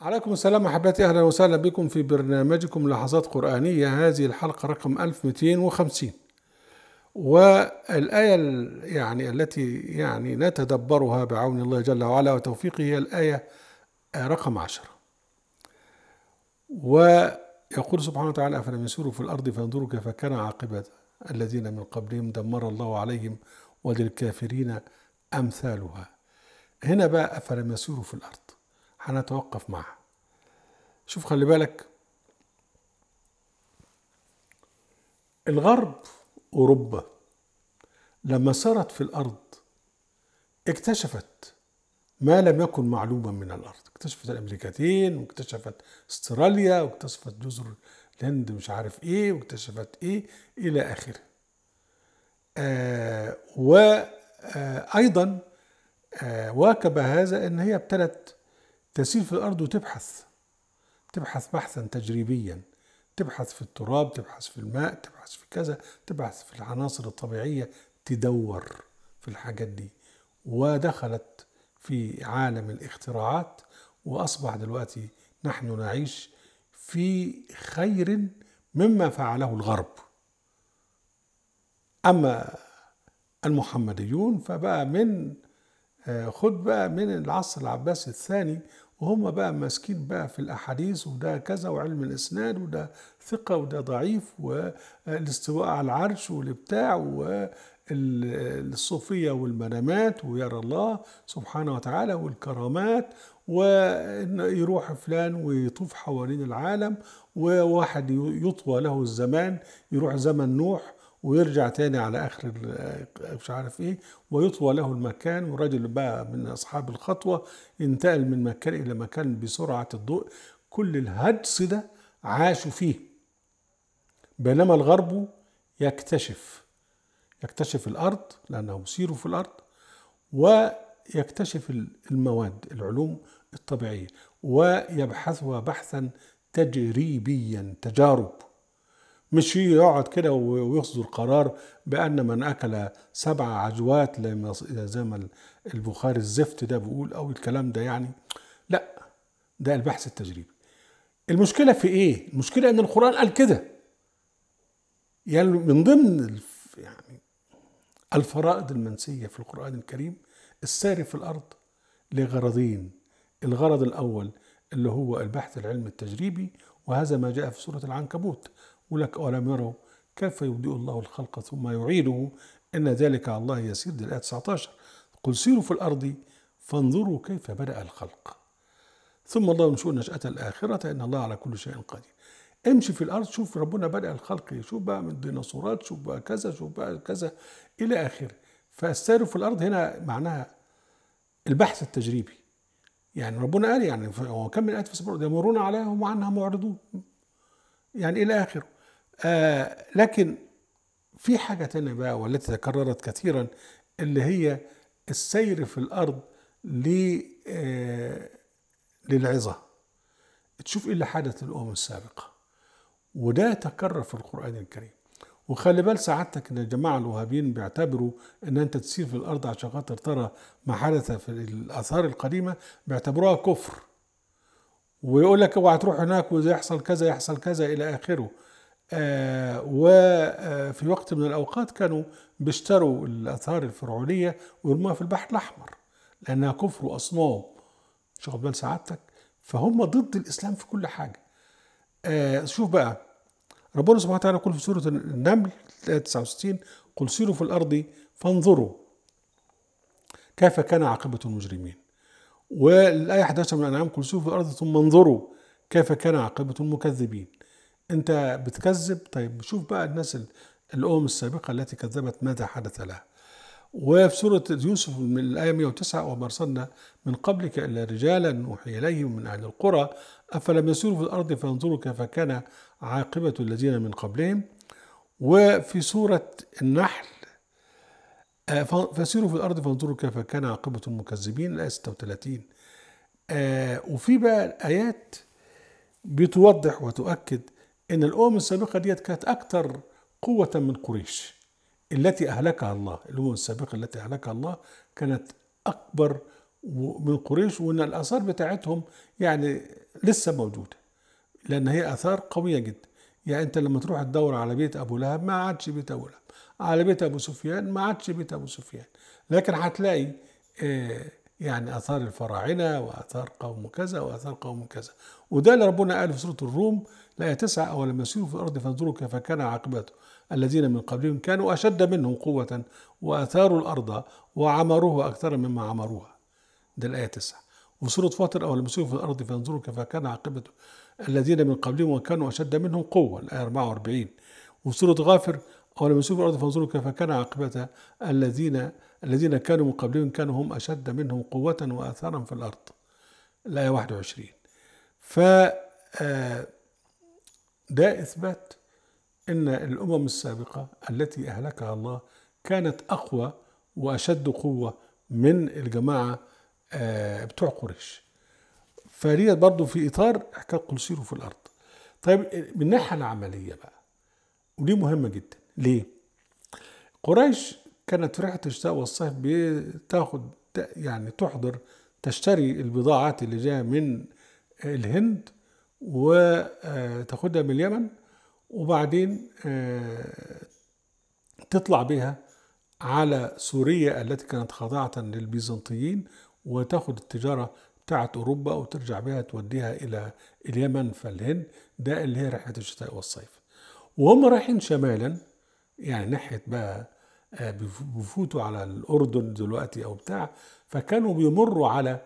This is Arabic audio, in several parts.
عليكم السلام أحبتي أهلا وسهلا بكم في برنامجكم لحظات قرآنية هذه الحلقة رقم 1250 والآية يعني التي يعني نتدبرها بعون الله جل وعلا وتوفيقه هي الآية رقم 10 ويقول سبحانه وتعالى أفلم يسيروا في الأرض فانظروا كيف كان عاقبة الذين من قبلهم دمر الله عليهم وللكافرين أمثالها هنا بقى أفلم يسيروا في الأرض هنتوقف معها شوف خلي بالك الغرب أوروبا لما سارت في الأرض اكتشفت ما لم يكن معلوما من الأرض اكتشفت الأمريكتين واكتشفت استراليا واكتشفت جزر الهند مش عارف ايه واكتشفت ايه الى اخره آه، وايضا آه، آه، واكب هذا ان هي ابتدت تسير في الأرض وتبحث تبحث بحثا تجريبيا تبحث في التراب تبحث في الماء تبحث في كذا تبحث في العناصر الطبيعية تدور في الحاجات دي ودخلت في عالم الاختراعات وأصبح دلوقتي نحن نعيش في خير مما فعله الغرب أما المحمديون فبقى من آه، خد بقى من العصر العباسي الثاني وهم بقى ماسكين بقى في الاحاديث وده كذا وعلم الاسناد وده ثقه وده ضعيف والاستواء على العرش والبتاع والصوفيه والمنامات ويرى الله سبحانه وتعالى والكرامات وإن يروح فلان ويطوف حوالين العالم وواحد يطوى له الزمان يروح زمن نوح ويرجع تاني على اخر آه، مش عارف ايه ويطوى له المكان والراجل بقى من اصحاب الخطوه انتقل من مكان الى مكان بسرعه الضوء كل الهجس ده عاشوا فيه بينما الغرب يكتشف يكتشف الارض لانه سيروا في الارض ويكتشف المواد العلوم الطبيعيه ويبحثها بحثا تجريبيا تجارب مش يقعد كده ويصدر قرار بأن من أكل سبع عجوات زي ما البخاري الزفت ده بيقول أو الكلام ده يعني لا ده البحث التجريبي المشكلة في إيه؟ المشكلة إن القرآن قال كده يعني من ضمن يعني الفرائض المنسية في القرآن الكريم الساري في الأرض لغرضين الغرض الأول اللي هو البحث العلمي التجريبي وهذا ما جاء في سورة العنكبوت ولك أولم يروا كيف يبدئ الله الخلق ثم يعيده إن ذلك على الله يسير دي الآية 19 قل سيروا في الأرض فانظروا كيف بدأ الخلق ثم الله ينشئ نشأة الآخرة إن الله على كل شيء قدير امشي في الأرض شوف ربنا بدأ الخلق شوف بقى من الديناصورات شوف بقى كذا شوف بقى كذا إلى آخره فالسير في الأرض هنا معناها البحث التجريبي يعني ربنا قال يعني هو كم من آية في السبورة يمرون عليهم وعنها معرضون يعني إلى آخره آه لكن في حاجة تانية بقى والتي تكررت كثيرا اللي هي السير في الأرض ل آه، للعظة تشوف ايه اللي حدث للأمم السابقة وده تكرر في القرآن الكريم وخلي بال سعادتك ان الجماعه الوهابيين بيعتبروا ان انت تسير في الارض عشان خاطر ترى ما حدث في الاثار القديمه بيعتبروها كفر ويقول لك اوعى تروح هناك ويحصل كذا يحصل كذا الى اخره آه، وفي آه، وقت من الأوقات كانوا بيشتروا الأثار الفرعونية ويرموها في البحر الأحمر لأنها كفر وأصنام شغل بال سعادتك فهم ضد الإسلام في كل حاجة آه، شوف بقى ربنا سبحانه وتعالى يقول في سورة النمل 69 قل سيروا في الأرض فانظروا كيف كان عاقبة المجرمين والآية 11 من الأنعام قل سيروا في الأرض ثم انظروا كيف كان عاقبة المكذبين انت بتكذب طيب شوف بقى الناس الامم السابقه التي كذبت ماذا حدث لها وفي سورة يوسف من الآية 109 وما أرسلنا من قبلك إلا رجالا نوحي إليهم من أهل القرى أفلم يسيروا في الأرض فينظروا كيف كان عاقبة الذين من قبلهم وفي سورة النحل آه، فسيروا في الأرض فانظروا كيف كان عاقبة المكذبين الآية 36 آه، وفي بقى الآيات بتوضح وتؤكد ان الامم السابقه ديت كانت اكثر قوه من قريش التي اهلكها الله الامم السابقه التي اهلكها الله كانت اكبر من قريش وان الاثار بتاعتهم يعني لسه موجوده لان هي اثار قويه جدا يعني انت لما تروح تدور على بيت ابو لهب ما عادش بيت ابو لهب على بيت ابو سفيان ما عادش بيت ابو سفيان لكن هتلاقي آه يعني آثار الفراعنة وآثار قوم كذا وآثار قوم كذا وده اللي ربنا قال في سورة الروم لا يتسع أولم يسيروا في الأرض فانظروا كيف كان عاقبته الذين من قبلهم كانوا أشد منهم قوة وأثاروا الأرض وعمروها أكثر مما عمروها ده الآية 9 وسورة فاطر أولم يسيروا في الأرض فانظروا كيف كان عاقبته الذين من قبلهم وكانوا أشد منهم قوة الآية 44 وسورة غافر أولم يسيروا في الأرض فانظروا كيف كان عاقبته الذين الذين كانوا من قبلهم كانوا هم أشد منهم قوة وآثارا في الأرض الآية 21 ف آه، ده إثبات أن الأمم السابقة التي أهلكها الله كانت أقوى وأشد قوة من الجماعة آه، بتوع قريش فهي برضه في إطار حكاية قل سيروا في الأرض طيب من الناحية العملية بقى ودي مهمة جدا ليه؟ قريش كانت ريحة الشتاء والصيف بتاخد يعني تحضر تشتري البضاعات اللي جاية من الهند وتاخدها من اليمن وبعدين آه، تطلع بها على سوريا التي كانت خاضعة للبيزنطيين وتاخد التجارة بتاعت أوروبا وترجع بها توديها إلى اليمن فالهند ده اللي هي رحلة الشتاء والصيف وهم رايحين شمالا يعني ناحية بقى آه، بيفوتوا على الاردن دلوقتي او بتاع فكانوا بيمروا على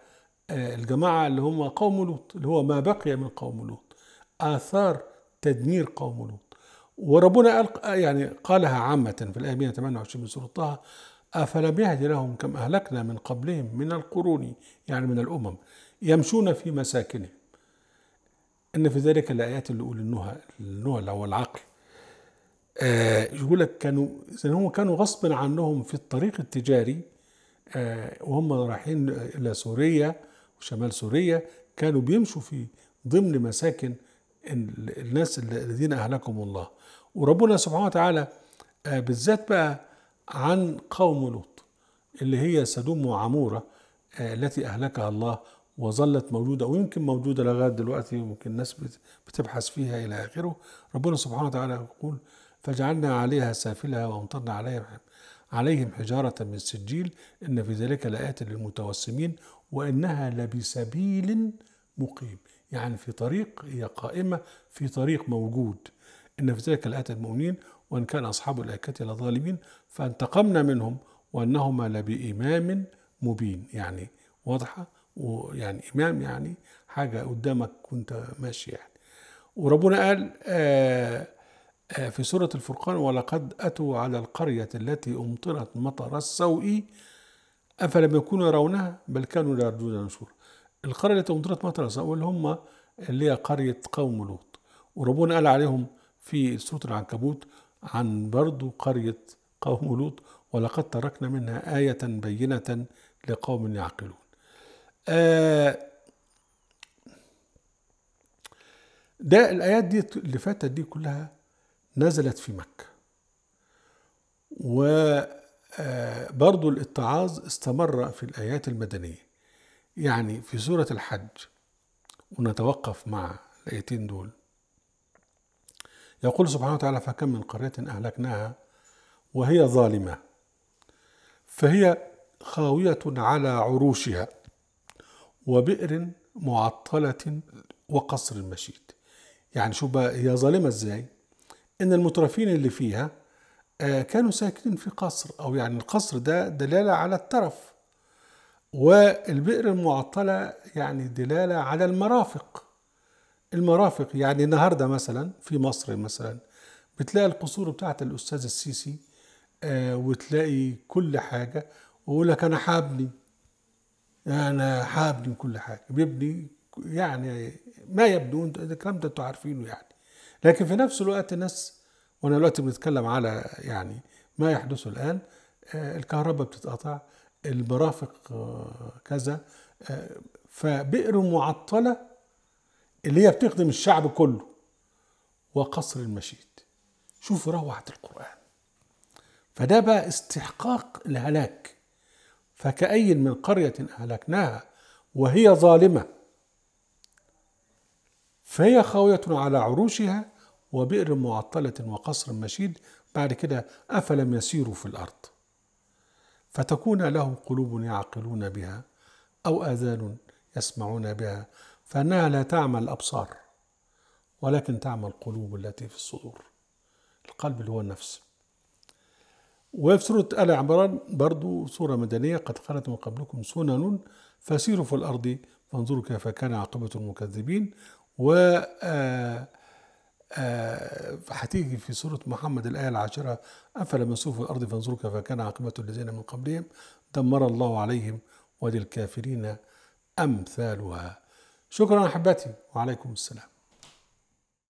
آه، الجماعه اللي هم قوم لوط اللي هو ما بقي من قوم لوط اثار تدمير قوم لوط وربنا قال آه، يعني قالها عامة في الآية 128 من سورة طه أفلم يهد لهم كم أهلكنا من قبلهم من القرون يعني من الأمم يمشون في مساكنهم إن في ذلك الآيات اللي قول النهى النهى اللي هو العقل آه، يقول لك كانوا هم كانوا غصبا عنهم في الطريق التجاري آه، وهم رايحين الى سوريا وشمال سوريا كانوا بيمشوا في ضمن مساكن الناس الذين اهلكهم الله وربنا سبحانه وتعالى آه، بالذات بقى عن قوم لوط اللي هي سدوم وعموره التي اهلكها الله وظلت موجوده ويمكن موجوده لغايه دلوقتي ويمكن الناس بتبحث فيها الى اخره ربنا سبحانه وتعالى يقول فجعلنا عليها سافلها وأمطرنا عليهم عليهم حجارة من سجيل إن في ذلك لآيات للمتوسمين وإنها لبسبيل مقيم يعني في طريق هي قائمة في طريق موجود إن في ذلك لآيات المؤمنين وإن كان أصحاب الآيات لظالمين فانتقمنا منهم وأنهما لبإمام مبين يعني واضحة ويعني إمام يعني حاجة قدامك كنت ماشي يعني وربنا قال آه آه، في سورة الفرقان ولقد أتوا على القرية التي أمطرت مطر السوء أفلم يكونوا يرونها بل كانوا لا يرجون نشورا القرية التي أمطرت مطر السوء اللي هم اللي هي قرية قوم لوط وربنا قال عليهم في سورة العنكبوت عن برضو قرية قوم لوط ولقد تركنا منها آية بينة لقوم يعقلون آه ده الآيات دي اللي فاتت دي كلها نزلت في مكة وبرضو آه، الاتعاظ استمر في الآيات المدنية يعني في سورة الحج ونتوقف مع الآيتين دول يقول سبحانه وتعالى فكم من قرية أهلكناها وهي ظالمة فهي خاوية على عروشها وبئر معطلة وقصر مشيد يعني شوف بقى هي ظالمة ازاي ان المترفين اللي فيها آه، كانوا ساكنين في قصر او يعني القصر ده دلاله على الترف والبئر المعطله يعني دلاله على المرافق المرافق يعني النهارده مثلا في مصر مثلا بتلاقي القصور بتاعت الاستاذ السيسي آه، وتلاقي كل حاجه ويقول لك انا حابني انا حابني كل حاجه بيبني يعني ما يبدو الكلام ده انتوا عارفينه يعني لكن في نفس الوقت الناس وانا دلوقتي بنتكلم على يعني ما يحدث الان آه، الكهرباء بتتقطع المرافق آه، كذا آه، فبئر معطله اللي هي بتخدم الشعب كله وقصر المشيد شوف روعه القران فده بقى استحقاق الهلاك فكأي من قرية أهلكناها وهي ظالمة فهي خاوية على عروشها وبئر معطلة وقصر مشيد بعد كده أفلم يسيروا في الأرض فتكون لهم قلوب يعقلون بها أو آذان يسمعون بها فإنها لا تعمى الأبصار ولكن تعمى القلوب التي في الصدور القلب اللي هو النفس وفي سورة آل عمران برضو سورة مدنية قد خلت من قبلكم سنن فسيروا في الأرض فانظروا كيف كان عاقبة المكذبين و هتيجي آه، آه، في سورة محمد الآية العاشرة أفلم يسوفوا الأرض فانظروا كيف كان عاقبة الذين من قبلهم دمر الله عليهم وللكافرين أمثالها شكرا أحبتي وعليكم السلام